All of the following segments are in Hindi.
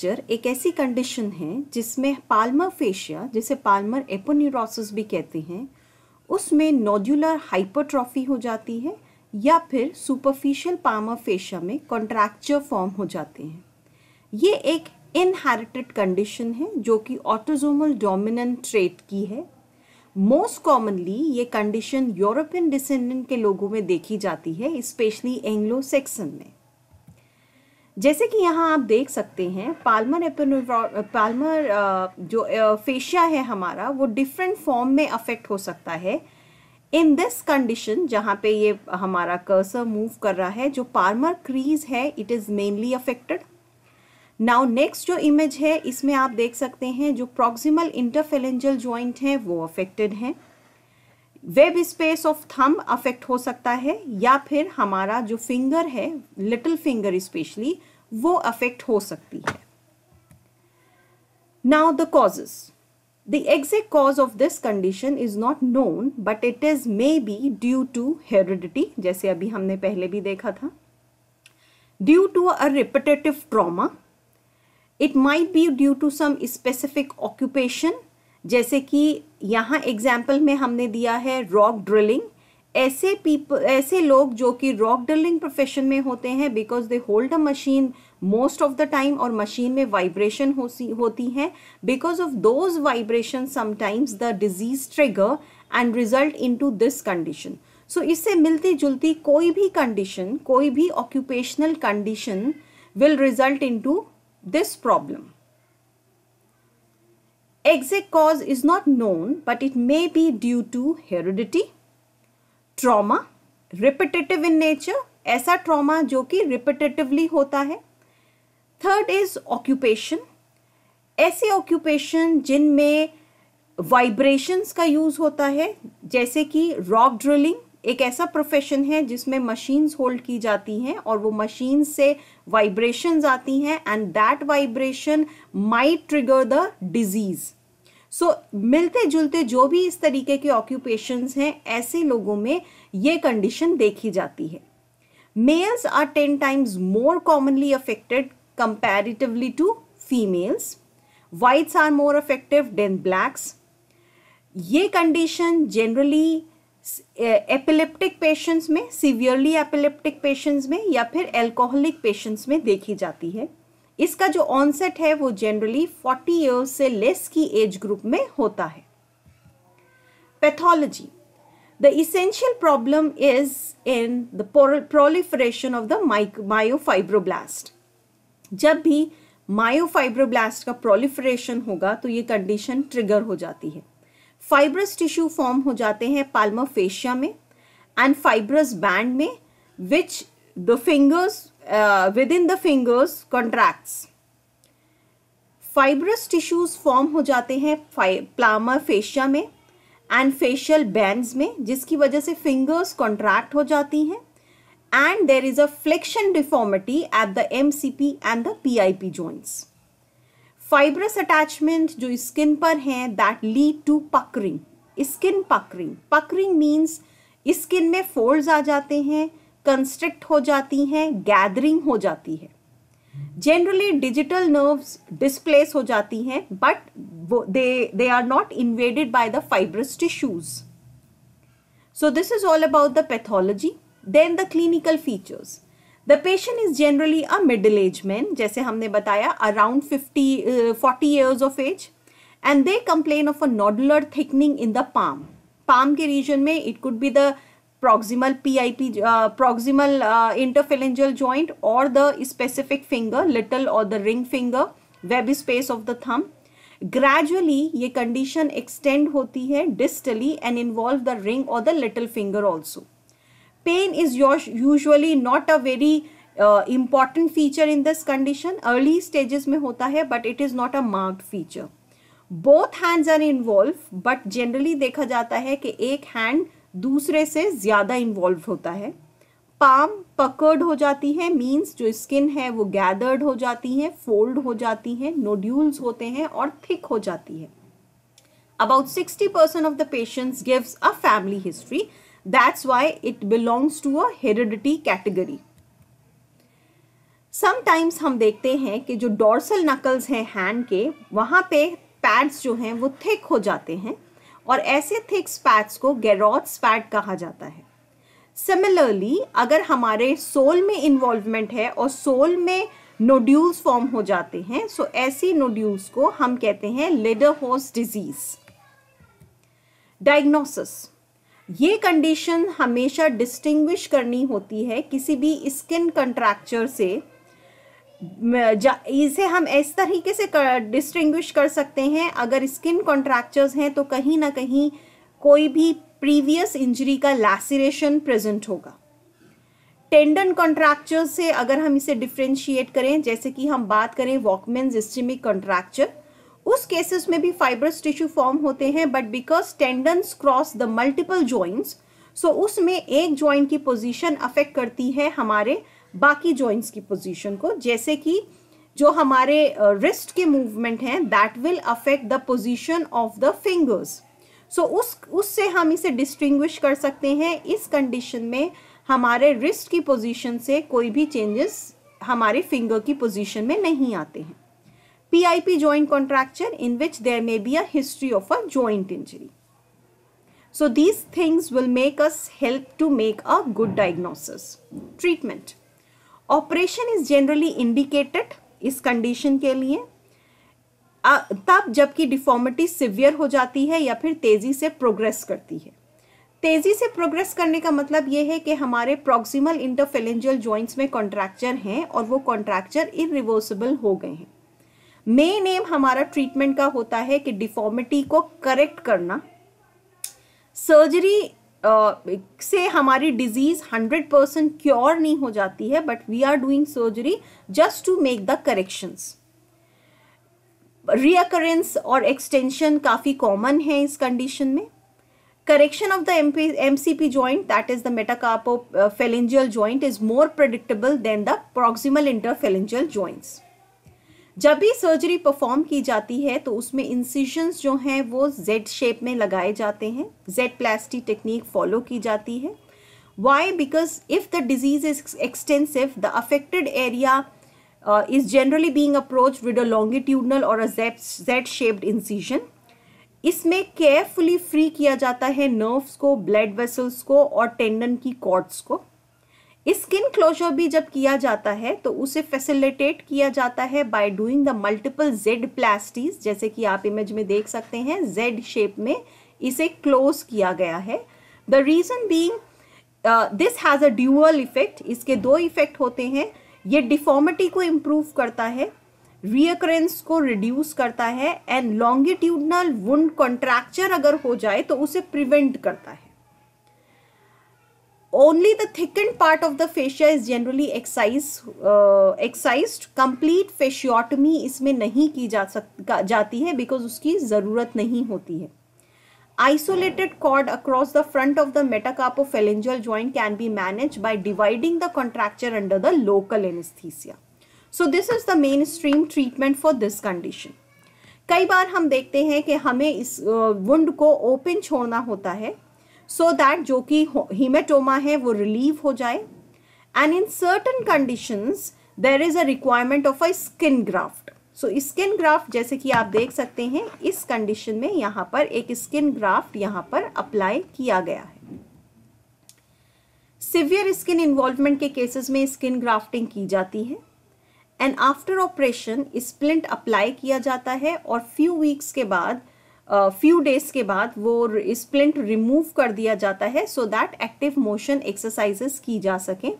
फ्रैक्चर एक ऐसी कंडीशन है जिसमें पाल्मर फेशिया जिसे पाल्मर एपोन्यूरोसिस भी कहते हैं उसमें नोड्यूलर हाइपरट्रॉफी हो जाती है या फिर सुपरफिशियल पाल्मर फेशिया में कॉन्ट्रैक्चर फॉर्म हो जाते हैं ये एक इनहेरिटेड कंडीशन है जो कि ऑटोजोमल डोमिनेंट ट्रेट की है मोस्ट कॉमनली ये कंडीशन यूरोपियन डिसेंडेंट के लोगों में देखी जाती है स्पेशली एंग्लो सेक्सन में जैसे कि यहाँ आप देख सकते हैं पाल्मर पाल्मर uh, जो फेशिया uh, है हमारा वो डिफरेंट फॉर्म में अफेक्ट हो सकता है इन दिस कंडीशन जहाँ पे ये हमारा कर्सर मूव कर रहा है जो पार्मर क्रीज है it is mainly affected now next जो इमेज है इसमें आप देख सकते हैं जो प्रॉक्सिमल इंटरफेलेंजल ज्वाइंट हैं वो अफेक्टेड हैं web space of thumb affect हो सकता है या फिर हमारा जो फिंगर है लिटिल फिंगर स्पेशली वो अफेक्ट हो सकती है now the causes the exact cause of this condition is not known but it is may be due to heredity जैसे अभी हमने पहले भी देखा था due to a repetitive trauma it might be due to some specific occupation जैसे कि यहाँ एग्जाम्पल में हमने दिया है रॉक ड्रिलिंग ऐसे पीपल ऐसे लोग जो कि रॉक डलिंग प्रोफेशन में होते हैं because they hold a machine most of the time और मशीन में वाइब्रेशन होती है हैं because of those vibration sometimes the disease trigger and result in to this condition so इससे मिलती जुलती कोई भी कंडीशन कोई भी occupational condition will result in to this problem exact cause is not known but it may be due to heredity trauma repetitive in nature ऐसा ट्रॉमा जो कि रिपीटेटिवली होता है थर्ड इज ऑक्यूपेशन ऐसे ऑक्यूपेशन जिनमें वाइब्रेशंस का यूज़ होता है जैसे कि रॉक ड्रिलिंग एक ऐसा प्रोफेशन है जिसमें मशीन्स होल्ड की जाती हैं और वो मशीन से वाइब्रेशंस आती हैं and that vibration might trigger the disease so मिलते जुलते जो भी इस तरीके के ऑक्यूपेशंस हैं ऐसे लोगों में ये कंडीशन देखी जाती है males are ten times more commonly affected comparatively to females whites are more affective than blacks ये कंडीशन जनरली एपिलेप्टिक पेशेंट्स में सीवियरली एपिलेप्टिक पेशेंट्स में या फिर एल्कोहलिक पेशेंट्स में देखी जाती है इसका जो ऑनसेट है वो जनरली 40 ईयर्स से लेस की एज ग्रुप में होता है pathology the essential problem is in the proliferation of the myofibroblast जब भी मायोफाइब्रोब्लास्ट का प्रोलिफरेशन होगा तो ये कंडीशन ट्रिगर हो जाती है फाइब्रस टिश्यू फॉर्म हो जाते हैं पाल्मोफेशिया में एंड फाइब्रस बैंड में which the fingers uh, within the fingers contracts fibrous tissues form हो जाते हैं प्लामर फेशिया में एंड फेशियल बैंड्स में जिसकी वजह से फिंगर्स कॉन्ट्रैक्ट हो जाती हैं and there is a flexion deformity at the M C P and the P I P joints fibrous attachment जो स्किन पर हैं that lead to puckering skin puckering puckering means skin में फोल्ड्स आ जाते हैं कंस्ट्रिक्ट हो जाती हैं गैदरिंग हो जाती है जनरली डिजिटल नर्व्स डिस्प्लेस हो जाती हैं बट वो they they are not invaded by the fibrous tissues so this is all about the pathology then the clinical features the patient is generally a middle age man जैसे हमने बताया around fifty forty years of age and they complain of a nodular thickening in the palm palm के रीजन में it could be the proximal P proximal interphalangeal joint और द स्पेसिफिक फिंगर लिटल और the ring finger web space of the thumb gradually ये कंडीशन एक्सटेंड होती है distally and involve the ring और the little finger also pain is usually not a very important feature in this condition early stages में होता है but it is not a marked feature both hands are involve but generally देखा जाता है कि एक हैंड दूसरे से ज़्यादा इन्वॉल्व होता है पाम पकर्ड हो जाती है मीन्स जो स्किन है वो गैदर्ड हो जाती है फोल्ड हो जाती है नोड्यूल्स होते हैं और थिक हो जाती है about sixty percent of the patients a a family history that's why it belongs to heredity category sometimes हम देखते हैं कि जो डोर्सल नकल्स हैं हैंड के वहाँ पे पैड्स जो हैं वो थिक हो जाते हैं और ऐसे थिक स्पैट्स को गैरोथ स्पैट कहा जाता है सिमिलरली अगर हमारे सोल में इन्वॉल्वमेंट है और सोल में नोड्यूल्स फॉर्म हो जाते हैं सो ऐसी नोड्यूल्स को हम कहते हैं लेडर होस डिजीज डायग्नोसिस ये कंडीशन हमेशा डिस्टिंग्विश करनी होती है किसी भी स्किन कंट्रैक्चर से इसे हम इस तरीके से डिस्टिंग्विश कर सकते हैं अगर स्किन कॉन्ट्रैक्चर्स हैं तो कहीं ना कहीं कोई भी प्रीवियस इंजरी का लैसिरेशन प्रेजेंट होगा टेंडन कॉन्ट्रैक्चर से अगर हम इसे डिफ्रेंशिएट करें जैसे कि हम बात करें वॉकमेन स्टिमिक कॉन्ट्रैक्चर उस केसेस में भी फाइब्रस टिश्यू फॉर्म होते हैं but because tendons cross the multiple joints so उसमें एक जॉइंट की पोजीशन अफेक्ट करती है हमारे बाकी जॉइंट्स की पोजीशन को जैसे कि जो हमारे रिस्ट के मूवमेंट हैं that will affect the position of the fingers so उस उससे हम इसे डिस्टिंग्विश कर सकते हैं इस कंडीशन में हमारे रिस्ट की पोजीशन से कोई भी चेंजेस हमारे फिंगर की पोजीशन में नहीं आते हैं P I P joint contracture in which there may be a history of a joint injury so these things will make us help to make a good diagnosis treatment operation is generally indicated इस कंडीशन के लिए तब जबकि डिफॉर्मिटी सिवियर हो जाती है या फिर तेज़ी से प्रोग्रेस करती है तेज़ी से प्रोग्रेस करने का मतलब ये है कि हमारे प्रॉक्सिमल इंटरफेलेंजियल जॉइंट्स में कॉन्ट्रैक्चर हैं और वो कॉन्ट्रैक्चर इरिवर्सिबल हो गए हैं मेन एम हमारा ट्रीटमेंट का होता है कि डिफॉर्मिटी को करेक्ट करना सर्जरी से हमारी डिजीज हंड्रेड परसेंट क्योर नहीं हो जाती है but we are doing surgery just to make the corrections recurrence और एक्सटेंशन काफ़ी कॉमन है इस कंडीशन में correction of the M M C P joint that is the metacarpophalangeal joint is more predictable than the proximal interphalangeal joints जब भी सर्जरी परफॉर्म की जाती है तो उसमें इंसिशंस जो हैं वो जेड शेप में लगाए जाते हैं जेड प्लास्टी टेक्निक फॉलो की जाती है why because if the disease is extensive the affected area is generally being approach with a longitudinal or a Z shaped incision इसमें केयरफुली फ्री किया जाता है नर्व्स को ब्लड वेसल्स को और टेंडन की कॉर्ड्स को स्किन क्लोजर भी जब किया जाता है तो उसे फैसिलिटेट किया जाता है by doing the multiple Z plasties जैसे कि आप इमेज में देख सकते हैं जेड शेप में इसे क्लोज किया गया है the reason being this has a dual effect इसके दो इफेक्ट होते हैं ये डिफॉर्मिटी को इम्प्रूव करता है रियकरेंस को रिड्यूस करता है एंड लॉन्गिट्यूडनल वुंड कॉन्ट्रैक्चर अगर हो जाए तो उसे प्रिवेंट करता है only the thickened part of the fascia is generally excised uh, excised complete fasciotomy isme nahi ki ja sakti जाती hai because uski zarurat nahi hoti hai isolated cord across the front of the metacarpophalangeal joint can be managed by dividing the contracture under the local anesthesia so this is the mainstream treatment for this condition कई बार हम देखते हैं कि हमें इस वुंड को ओपन छोड़ना होता है सो दैट जो कि हीमेटोमा है वो रिलीव हो जाए and in certain conditions there is a requirement of a skin graft so skin graft जैसे कि आप देख सकते हैं इस कंडीशन में यहां पर एक स्किन ग्राफ्ट यहां पर अप्लाई किया गया है सिवियर स्किन इन्वॉल्वमेंट के केसेस में स्किन ग्राफ्टिंग की जाती है and after operation splint apply किया जाता है और फ्यू वीक्स के बाद फ्यू डेज के बाद वो स्प्लिंट रिमूव कर दिया जाता है so that active motion exercises की जा सकें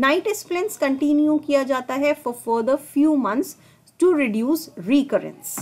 नाइट स्प्लिंट्स कंटिन्यू किया जाता है for further few months to reduce recurrence